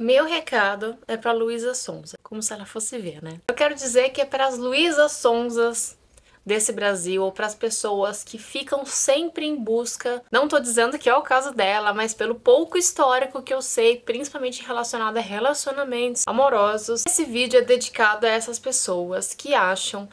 Meu recado é para Luísa Sonza, como se ela fosse ver, né? Eu quero dizer que é para as Luísa Sonzas desse Brasil ou para as pessoas que ficam sempre em busca. Não tô dizendo que é o caso dela, mas pelo pouco histórico que eu sei, principalmente relacionado a relacionamentos amorosos, esse vídeo é dedicado a essas pessoas que acham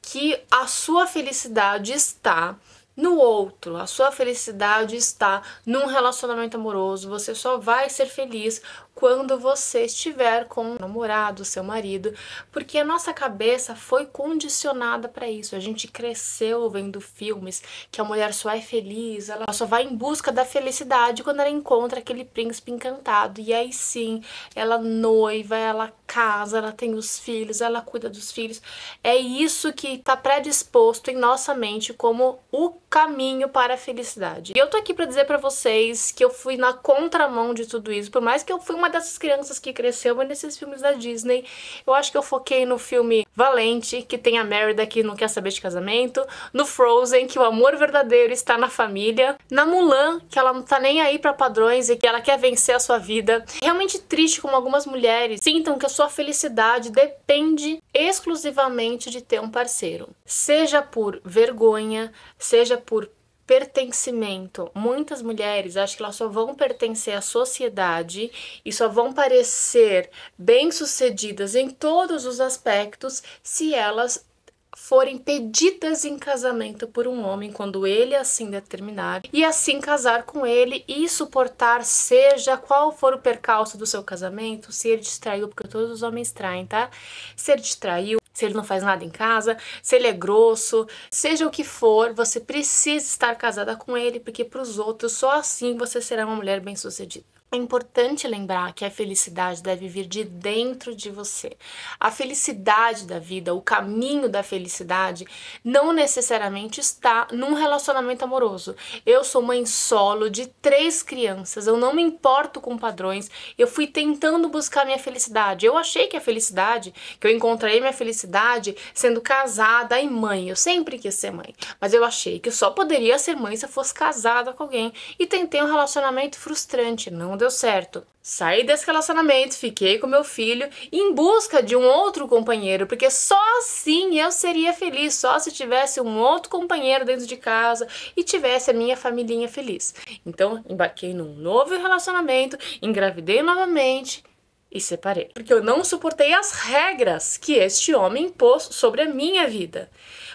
que a sua felicidade está no outro, a sua felicidade está num relacionamento amoroso, você só vai ser feliz quando você estiver com o um namorado, seu marido, porque a nossa cabeça foi condicionada para isso. A gente cresceu vendo filmes que a mulher só é feliz, ela só vai em busca da felicidade quando ela encontra aquele príncipe encantado. E aí sim, ela noiva, ela casa, ela tem os filhos, ela cuida dos filhos. É isso que está predisposto em nossa mente como o caminho para a felicidade. E eu tô aqui para dizer para vocês que eu fui na contramão de tudo isso, por mais que eu fui uma dessas crianças que cresceu é nesses filmes da Disney. Eu acho que eu foquei no filme Valente, que tem a Merida que não quer saber de casamento, no Frozen, que o amor verdadeiro está na família, na Mulan, que ela não tá nem aí para padrões e que ela quer vencer a sua vida. É realmente triste como algumas mulheres sintam que a sua felicidade depende exclusivamente de ter um parceiro. Seja por vergonha, seja por pertencimento. Muitas mulheres acham que elas só vão pertencer à sociedade e só vão parecer bem-sucedidas em todos os aspectos se elas forem pedidas em casamento por um homem quando ele assim determinar e assim casar com ele e suportar seja qual for o percalço do seu casamento, se ele distraiu, porque todos os homens traem, tá? Se ele distraiu, se ele não faz nada em casa, se ele é grosso, seja o que for, você precisa estar casada com ele, porque para os outros só assim você será uma mulher bem-sucedida. É importante lembrar que a felicidade deve vir de dentro de você. A felicidade da vida, o caminho da felicidade, não necessariamente está num relacionamento amoroso. Eu sou mãe solo de três crianças, eu não me importo com padrões, eu fui tentando buscar minha felicidade. Eu achei que a felicidade, que eu encontrei minha felicidade sendo casada e mãe. Eu sempre quis ser mãe, mas eu achei que eu só poderia ser mãe se eu fosse casada com alguém e tentei um relacionamento frustrante, não deu certo. Saí desse relacionamento, fiquei com meu filho em busca de um outro companheiro, porque só assim eu seria feliz, só se tivesse um outro companheiro dentro de casa e tivesse a minha familhinha feliz. Então, embarquei num novo relacionamento, engravidei novamente e separei, porque eu não suportei as regras que este homem impôs sobre a minha vida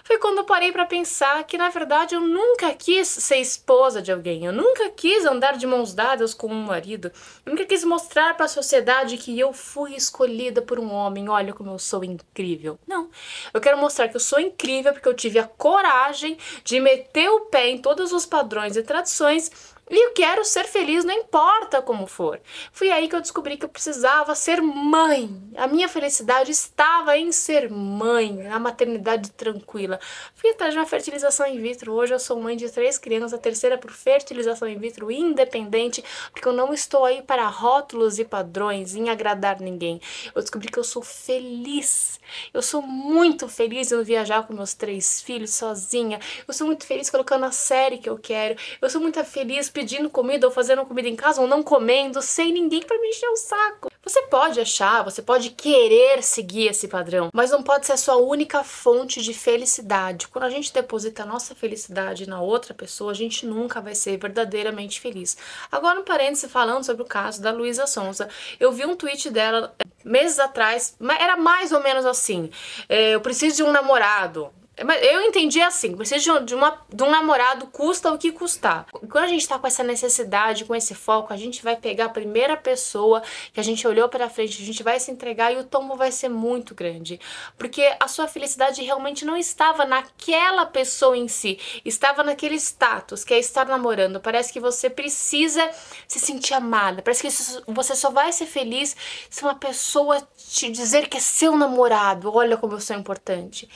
foi quando eu parei para pensar que na verdade eu nunca quis ser esposa de alguém, eu nunca quis andar de mãos dadas com um marido, eu nunca quis mostrar para a sociedade que eu fui escolhida por um homem, olha como eu sou incrível. Não, eu quero mostrar que eu sou incrível porque eu tive a coragem de meter o pé em todos os padrões e tradições e eu quero ser feliz, não importa como for. Foi aí que eu descobri que eu precisava ser mãe. A minha felicidade estava em ser mãe, na maternidade tranquila. Fui atrás de uma fertilização in vitro. Hoje eu sou mãe de três crianças, a terceira por fertilização in vitro independente, porque eu não estou aí para rótulos e padrões, em agradar ninguém. Eu descobri que eu sou feliz. Eu sou muito feliz em viajar com meus três filhos sozinha. Eu sou muito feliz colocando a série que eu quero. Eu sou muito feliz pedindo comida ou fazendo comida em casa ou não comendo, sem ninguém para me encher o saco. Você pode achar, você pode querer seguir esse padrão, mas não pode ser a sua única fonte de felicidade. Quando a gente deposita a nossa felicidade na outra pessoa, a gente nunca vai ser verdadeiramente feliz. Agora, um parênteses falando sobre o caso da Luísa Sonza. Eu vi um tweet dela eh, meses atrás, era mais ou menos assim: eh, Eu preciso de um namorado. Mas eu entendi assim, precisa de, uma, de um namorado, custa o que custar. Quando a gente tá com essa necessidade, com esse foco, a gente vai pegar a primeira pessoa que a gente olhou pra frente, a gente vai se entregar e o tombo vai ser muito grande. Porque a sua felicidade realmente não estava naquela pessoa em si, estava naquele status, que é estar namorando. Parece que você precisa se sentir amada, parece que você só vai ser feliz se uma pessoa te dizer que é seu namorado, olha como eu sou importante.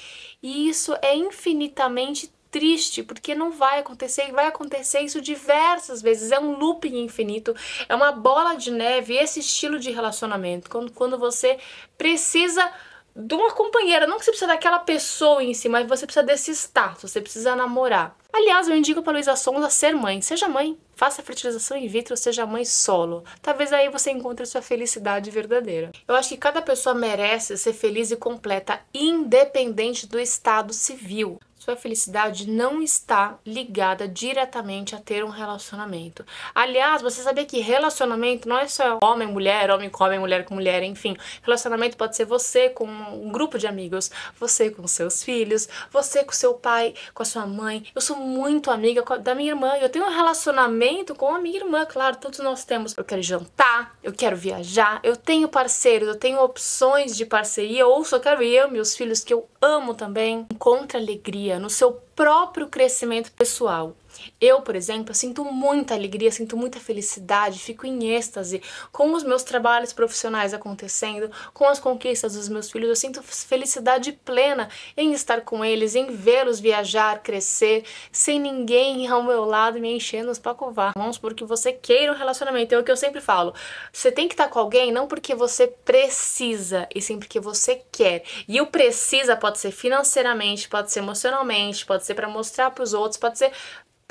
E isso é infinitamente triste, porque não vai acontecer e vai acontecer isso diversas vezes. É um looping infinito, é uma bola de neve esse estilo de relacionamento. Quando, quando você precisa de uma companheira, não que você precisa daquela pessoa em si, mas você precisa desse status, você precisa namorar. Aliás, eu indico para Luísa Sonza ser mãe. Seja mãe, faça fertilização in vitro, seja mãe solo. Talvez aí você encontre sua felicidade verdadeira. Eu acho que cada pessoa merece ser feliz e completa, independente do estado civil. Sua felicidade não está ligada diretamente a ter um relacionamento. Aliás, você sabia que relacionamento não é só homem, mulher, homem com homem, mulher com mulher, enfim. Relacionamento pode ser você com um grupo de amigos, você com seus filhos, você com seu pai, com a sua mãe. Eu sou muito amiga da minha irmã, eu tenho um relacionamento com a minha irmã, claro, todos nós temos. Eu quero jantar, eu quero viajar, eu tenho parceiros, eu tenho opções de parceria, ou só quero eu, meus filhos que eu amo também. Encontre alegria no seu próprio crescimento pessoal. Eu, por exemplo, sinto muita alegria, sinto muita felicidade, fico em êxtase com os meus trabalhos profissionais acontecendo, com as conquistas dos meus filhos. Eu sinto felicidade plena em estar com eles, em vê-los viajar, crescer, sem ninguém ao meu lado me enchendo os pacovar. Vamos porque você queira um relacionamento. É o que eu sempre falo. Você tem que estar com alguém não porque você precisa, e sim porque você quer. E o precisa pode ser financeiramente, pode ser emocionalmente, pode ser para mostrar para os outros, pode ser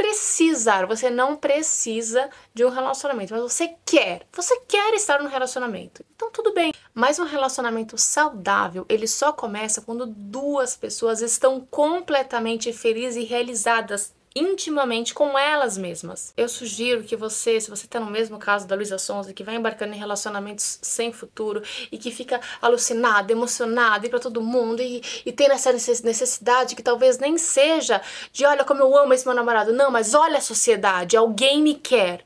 precisar, você não precisa de um relacionamento, mas você quer. Você quer estar num relacionamento. Então tudo bem. Mas um relacionamento saudável, ele só começa quando duas pessoas estão completamente felizes e realizadas intimamente com elas mesmas. Eu sugiro que você, se você está no mesmo caso da Luísa Sonza, que vai embarcando em relacionamentos sem futuro e que fica alucinada, emocionada e para todo mundo e, e tem essa necessidade que talvez nem seja de olha como eu amo esse meu namorado, não, mas olha a sociedade, alguém me quer.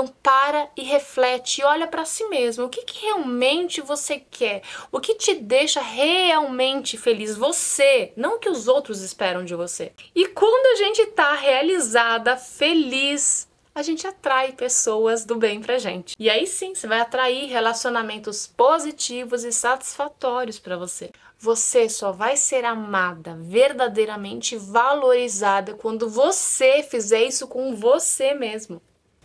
Então para e reflete, olha para si mesmo, o que, que realmente você quer? O que te deixa realmente feliz você, não o que os outros esperam de você. E quando a gente está realizada, feliz, a gente atrai pessoas do bem para gente. E aí sim, você vai atrair relacionamentos positivos e satisfatórios para você. Você só vai ser amada, verdadeiramente valorizada quando você fizer isso com você mesmo.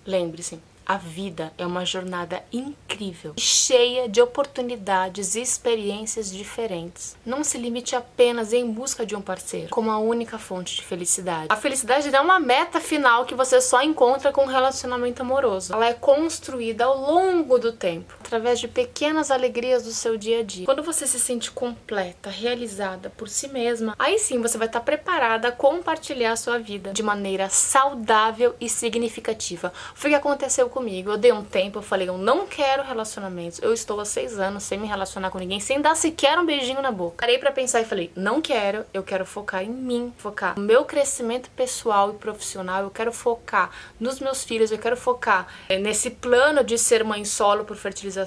Lembre-se, a vida é uma jornada incrível, cheia de oportunidades e experiências diferentes. Não se limite apenas em busca de um parceiro como a única fonte de felicidade. A felicidade não é uma meta final que você só encontra com um relacionamento amoroso. Ela é construída ao longo do tempo através de pequenas alegrias do seu dia a dia. Quando você se sente completa, realizada por si mesma, aí sim você vai estar preparada a compartilhar a sua vida de maneira saudável e significativa. Foi o que aconteceu comigo. Eu dei um tempo, eu falei, eu não quero relacionamentos. Eu estou há seis anos sem me relacionar com ninguém, sem dar sequer um beijinho na boca. Parei para pensar e falei, não quero, eu quero focar em mim, focar no meu crescimento pessoal e profissional, eu quero focar nos meus filhos, eu quero focar eh, nesse plano de ser mãe solo por fertilização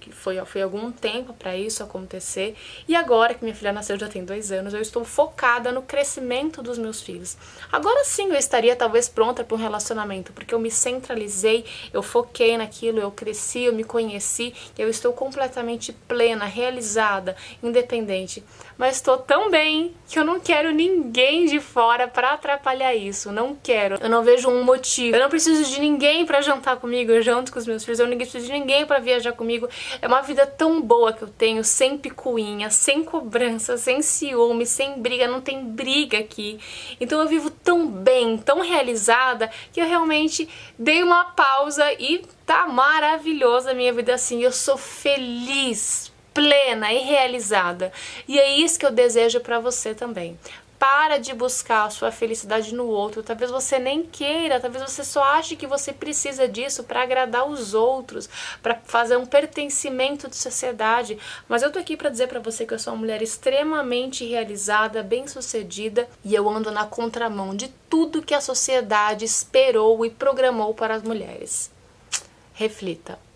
que foi, foi algum tempo para isso acontecer, e agora que minha filha nasceu, já tem dois anos, eu estou focada no crescimento dos meus filhos. Agora sim eu estaria talvez pronta para um relacionamento, porque eu me centralizei, eu foquei naquilo, eu cresci, eu me conheci, eu estou completamente plena, realizada, independente. Mas estou tão bem que eu não quero ninguém de fora para atrapalhar isso, não quero. Eu não vejo um motivo. Eu não preciso de ninguém para jantar comigo, eu janto com os meus filhos, eu não preciso de ninguém para viajar comigo. É uma vida tão boa que eu tenho, sem picuinha, sem cobrança, sem ciúme, sem briga, não tem briga aqui. Então eu vivo tão bem, tão realizada, que eu realmente dei uma pausa e tá maravilhosa a minha vida assim. Eu sou feliz plena e realizada. E é isso que eu desejo para você também para de buscar a sua felicidade no outro. Talvez você nem queira, talvez você só ache que você precisa disso para agradar os outros, para fazer um pertencimento de sociedade. Mas eu tô aqui para dizer para você que eu sou uma mulher extremamente realizada, bem-sucedida e eu ando na contramão de tudo que a sociedade esperou e programou para as mulheres. Reflita.